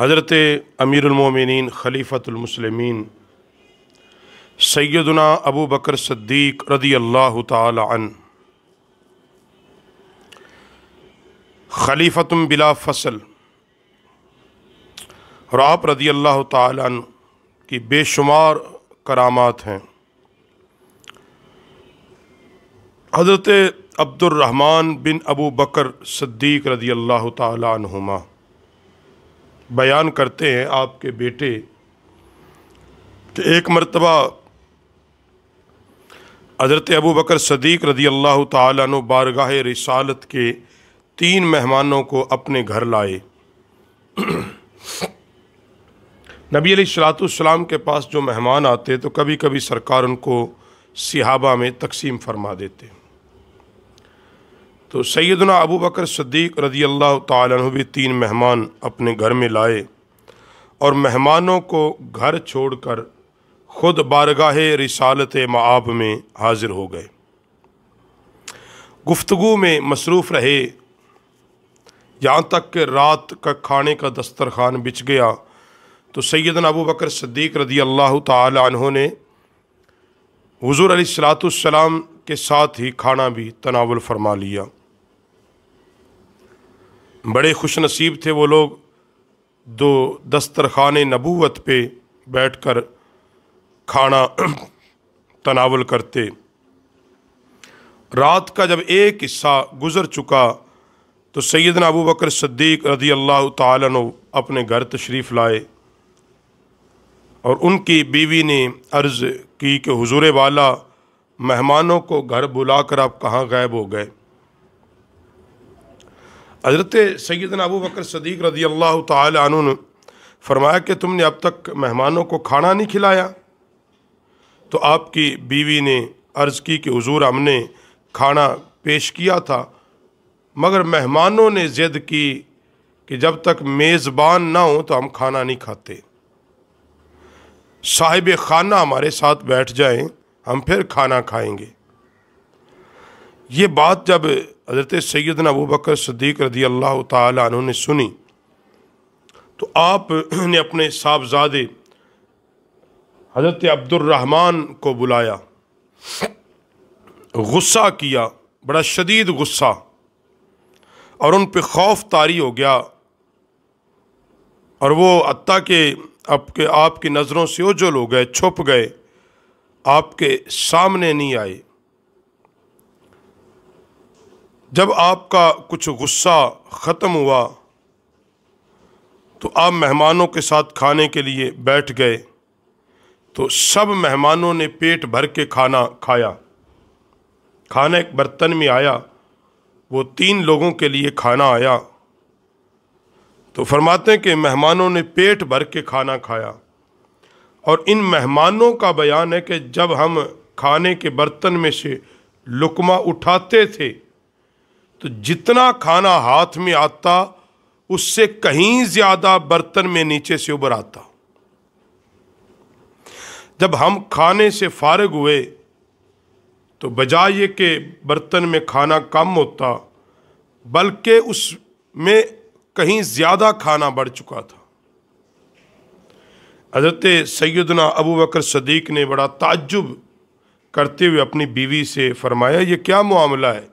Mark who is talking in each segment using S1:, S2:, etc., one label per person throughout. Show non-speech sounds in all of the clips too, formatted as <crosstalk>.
S1: हज़रत अमीरमिन ख़लीफ़तमसलमिन सैदना अबू बकर सद्दीक रदी अल्लाह तन खलीफ़तम बिला फसल और आप रदी अल्लाह तन की बेशुमार करामात हैं हज़रत अब्दुलरहमान बिन अबू बकर सद्दीक रदी अल्लाह तुमा बयान करते हैं आपके बेटे कि एक मरतबा हज़रत अबू बकर सदीक रदी अल्लाह तु बारगाह रिसालत के तीन मेहमानों को अपने घर लाए <clears throat> नबी सलाम के पास जो मेहमान आते तो कभी कभी सरकार उनको सिहाबा में तकसीम फरमा देते तो सैदना अबू बकर सद्दीक रजी अल्लाह तु भी तीन मेहमान अपने घर में लाए और मेहमानों को घर छोड़कर ख़ुद बारगाह रिसालत मब में हाजिर हो गए गुफ्तु में मसरूफ़ रहे यहाँ तक कि रात का खाने का दस्तरखान बिछ गया तो सैदन अबू बकर सद्दीक रदी अल्लाह तहों ने हजूर सलातम के साथ ही खाना भी तनावल फरमा लिया बड़े खुश नसीब थे वो लोग दो दस्तरखान नबूत पे बैठ कर खाना <clears throat> तनावल करते रात का जब एक हिस्सा गुज़र चुका तो सैदन अबू बकर सद्दीक रजी अल्लाह तु अपने घर तशरीफ़ लाए और उनकी बीवी ने अर्ज़ की कि हजूर वाला मेहमानों को घर बुलाकर आप कहाँ गायब हो गए हज़रत सैदन अबू बकर सदीक रदी अल्लाह तु ने फरमाया कि तुमने अब तक मेहमानों को खाना नहीं खिलाया तो आपकी बीवी ने अर्ज़ की कि हजूर हमने खाना पेश किया था मगर मेहमानों ने ज़िद की कि जब तक मेज़बान ना हो तो हम खाना नहीं खाते साहिब खाना हमारे साथ बैठ जाएं हम फिर खाना खाएंगे ये बात जब हज़रत सैद अबू बकर सदीक रदी अल्लाह तु ने सुनी तो आप ने अपने साहबजादे हज़रत अब्दुलरहमान को बुलाया गुस्सा किया बड़ा शदीद गुस्सा और उन पर खौफ तारी हो गया और वो अत्ता के आपके आपकी नज़रों से उजल हो गए छुप गए आपके सामने नहीं आए जब आपका कुछ गुस्सा ख़त्म हुआ तो आप मेहमानों के साथ खाने के लिए बैठ गए तो सब मेहमानों ने पेट भर के खाना खाया खाना एक बर्तन में आया वो तीन लोगों के लिए खाना आया तो फरमाते हैं कि मेहमानों ने पेट भर के खाना खाया और इन मेहमानों का बयान है कि जब हम खाने के बर्तन में से लुकमा उठाते थे तो जितना खाना हाथ में आता उससे कहीं ज्यादा बर्तन में नीचे से उबर आता जब हम खाने से फारग हुए तो बजाय ये कि बर्तन में खाना कम होता बल्कि उसमें कहीं ज़्यादा खाना बढ़ चुका था हजरत सैदना अबू बकर सदीक ने बड़ा ताज्जुब करते हुए अपनी बीवी से फरमाया ये क्या मामला है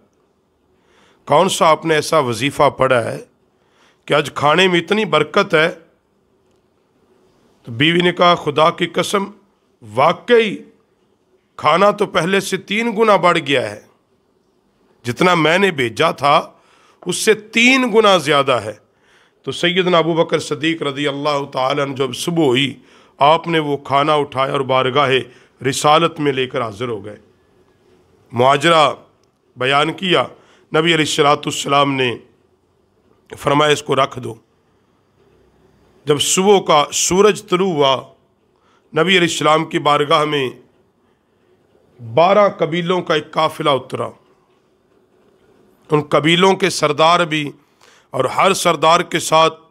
S1: कौन सा आपने ऐसा वजीफ़ा पढ़ा है कि आज खाने में इतनी बरकत है तो बीवी ने कहा खुदा की कसम वाकई खाना तो पहले से तीन गुना बढ़ गया है जितना मैंने भेजा था उससे तीन गुना ज़्यादा है तो सैयद अबू बकर सदीक रदी अल्लाह तन जब सुबह हुई आपने वो खाना उठाया और बारगाह रिसालत में लेकर हाजिर हो गए मुआजरा बयान किया नबी सलातम ने फरमाया इसको रख दो जब सुबह का सूरज तलु हुआ नबी अलैहिस्सलाम की बारगाह में बारह कबीलों का एक काफिला उतरा उन कबीलों के सरदार भी और हर सरदार के साथ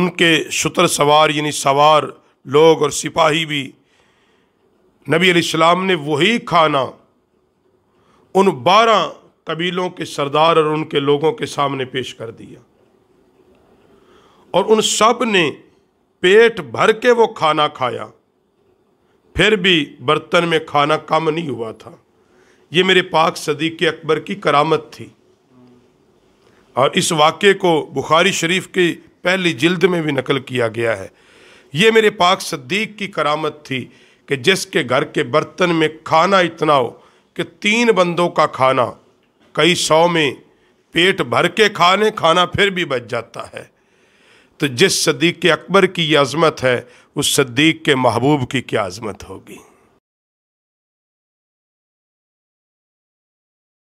S1: उनके शुतर सवार यानी सवार लोग और सिपाही भी नबी अलैहिस्सलाम ने वही खाना उन बारह कबीलों के सरदार और उनके लोगों के सामने पेश कर दिया और उन सब ने पेट भर के वो खाना खाया फिर भी बर्तन में खाना कम नहीं हुआ था ये मेरे पाक सदीक अकबर की करामत थी और इस वाक्य को बुखारी शरीफ की पहली जिल्द में भी नकल किया गया है ये मेरे पाक सदीक की करामत थी कि जिसके घर के बर्तन में खाना इतना हो कि तीन बंदों का खाना कई सौ में पेट भर के खाने खाना फिर भी बच जाता है तो जिस सदीक के अकबर की यह अजमत है उस सदीक के महबूब की क्या अजमत होगी